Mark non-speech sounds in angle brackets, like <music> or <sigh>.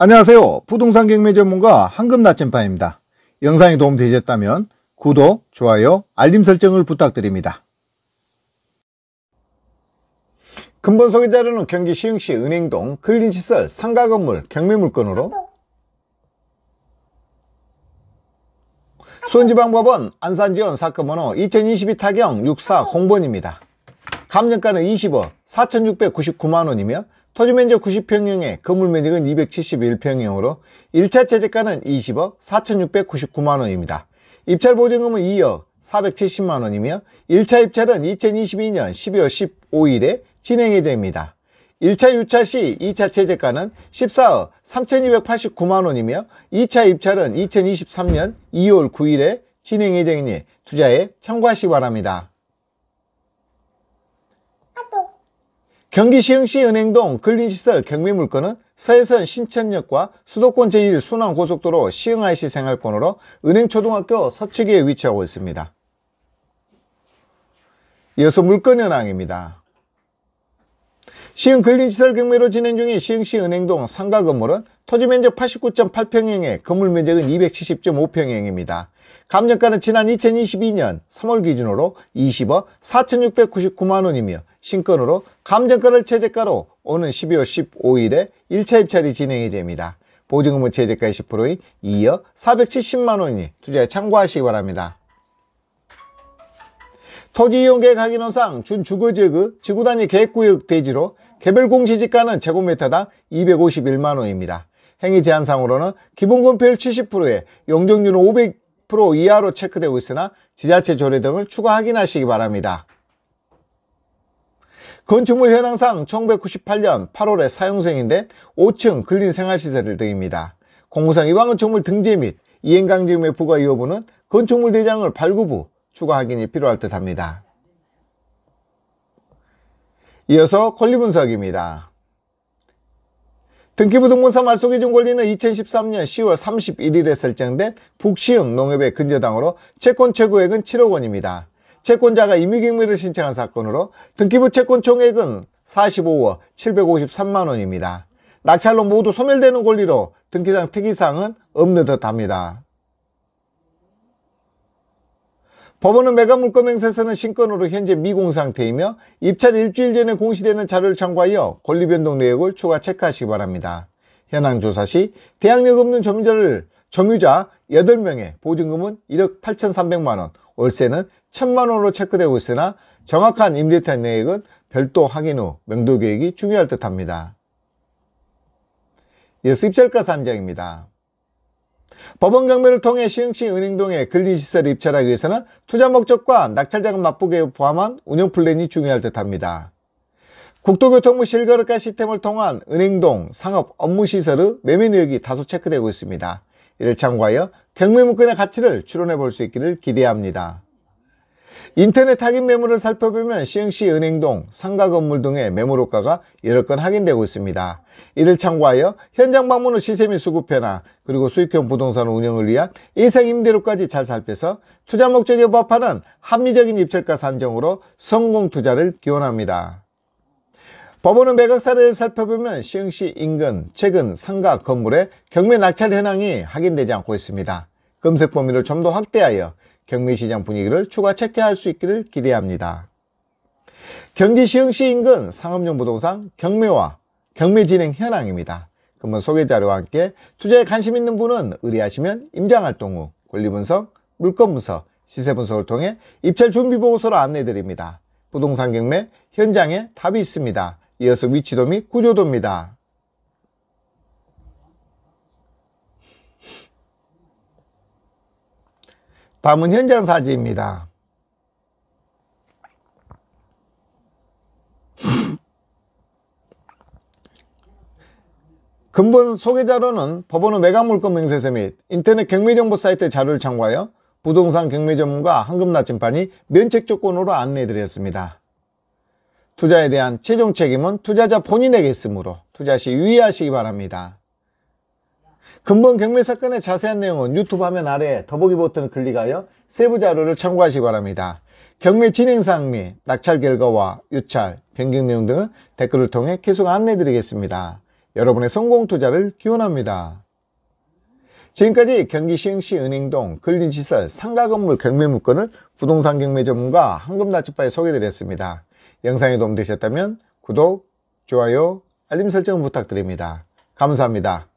안녕하세요. 부동산 경매 전문가 황금 나침반입니다. 영상이 도움되셨다면 구독, 좋아요, 알림 설정을 부탁드립니다. 근본 소개 자료는 경기 시흥시 은행동 근린시설 상가 건물 경매 물건으로 수원지방법은 안산지원 사건번호 2022 타경 64 0번입니다 감정가는 20억 4,699만원이며 토지면적 90평형에 건물면적은 271평형으로 1차 최저가는 20억 4,699만원입니다. 입찰보증금은 2억 470만원이며 1차 입찰은 2022년 12월 15일에 진행예정입니다. 1차 유찰 시 2차 최저가는 14억 3,289만원이며 2차 입찰은 2023년 2월 9일에 진행 예정이니 투자에 참고하시기 바랍니다. 경기 시흥시 은행동 근린시설 경매물건은 서해선 신천역과 수도권 제1순환고속도로 시흥IC 생활권으로 은행초등학교 서측에 위치하고 있습니다. 이어서 물건 현황입니다. 시흥 근린시설 경매로 진행 중인 시흥시 은행동 상가 건물은 토지 면적 89.8평형에 건물 면적은 270.5평형입니다. 감정가는 지난 2022년 3월 기준으로 20억 4,699만원이며 신건으로 감정가를 최저가로 오는 12월 15일에 1차 입찰이 진행이 됩니다. 보증금은 최저가 10%인 2억 470만원이 투자에 참고하시기 바랍니다. 토지이용계획 확인원상 준주거지역의 지구단위 계획구역 대지로 개별공시지가는 제곱미터당 251만원입니다. 행위 제한상으로는 기본금 페율 70%에 용적률은 500% 이하로 체크되고 있으나 지자체 조례 등을 추가 확인하시기 바랍니다. 건축물 현황상 1998년 8월에 사용생인데 5층 근린 생활시설 을 등입니다. 공무상 이방건축물 등재 및 이행강제금의 부과 이 여부는 건축물 대장을 발급 후 추가 확인이 필요할 듯 합니다. 이어서 권리분석입니다. 등기부등본사 말소기준 권리는 2013년 10월 31일에 설정된 북시흥 농협의 근저당으로 채권 최고액은 7억 원입니다. 채권자가 임의경매를 신청한 사건으로 등기부 채권 총액은 45억 753만 원입니다. 낙찰로 모두 소멸되는 권리로 등기상 특이사항은 없는 듯합니다. 법원은 매각물권행사에서는 신건으로 현재 미공 상태이며 입찰 일주일 전에 공시되는 자료를 참고하여 권리변동 내역을 추가 체크하시기 바랍니다. 현황 조사 시 대항력 없는 점유자를 점유자 8명의 보증금은 1억 8,300만원, 월세는 1,000만원으로 체크되고 있으나 정확한 임대차 내역은 별도 확인 후 명도계획이 중요할 듯합니다. 이어서 입찰가 산정입니다. 법원 경매를 통해 시흥시 은행동에 근린시설을 입찰하기 위해서는 투자 목적과 낙찰자금 납부계획 포함한 운영 플랜이 중요할 듯합니다. 국토교통부 실거래가 시스템을 통한 은행동 상업 업무시설의 매매 내역이 다소 체크되고 있습니다. 이를 참고하여 경매 물건의 가치를 추론해 볼 수 있기를 기대합니다. 인터넷 확인 매물을 살펴보면 시흥시 은행동, 상가 건물 등의 매물 호가가 여러 건 확인되고 있습니다. 이를 참고하여 현장 방문 후 시세 및 수급 변화 그리고 수익형 부동산 운영을 위한 예상 임대료까지 잘 살펴서 투자 목적에 부합하는 합리적인 입찰가 산정으로 성공 투자를 기원합니다. 법원은 매각 사례를 살펴보면 시흥시 인근 최근 상가 건물의 경매 낙찰 현황이 확인되지 않고 있습니다. 검색 범위를 좀 더 확대하여 경매시장 분위기를 추가 체크할 수 있기를 기대합니다. 경기 시흥시 인근 상업용 부동산 경매와 경매 진행 현황입니다. 금번 소개 자료와 함께 투자에 관심 있는 분은 의뢰하시면 임장활동 후 권리분석, 물건분석, 시세분석을 통해 입찰 준비보고서를 안내드립니다. 부동산 경매 현장에 답이 있습니다. 이어서 위치도 및 구조도입니다. 밤은 현장 사진입니다. <laughs> 근본 소개 자료는 법원의 매각물권 명세서 및 인터넷 경매정보 사이트 자료를 참고하여 부동산 경매 전문가 한금나침판이 면책 조건으로 안내해드렸습니다. 투자에 대한 최종 책임은 투자자 본인에게 있으므로 투자 시 유의하시기 바랍니다. 금번 경매 사건의 자세한 내용은 유튜브 화면 아래 더보기 버튼 클릭하여 세부 자료를 참고하시기 바랍니다. 경매 진행상및 낙찰 결과와 유찰, 변경 내용 등은 댓글을 통해 계속 안내드리겠습니다. 여러분의 성공 투자를 기원합니다. 지금까지 경기 시흥시 은행동 근린시설 상가 건물 경매 물건을 부동산 경매 전문가 황금나치바에 소개드렸습니다. 영상이 도움되셨다면 구독, 좋아요, 알림 설정 부탁드립니다. 감사합니다.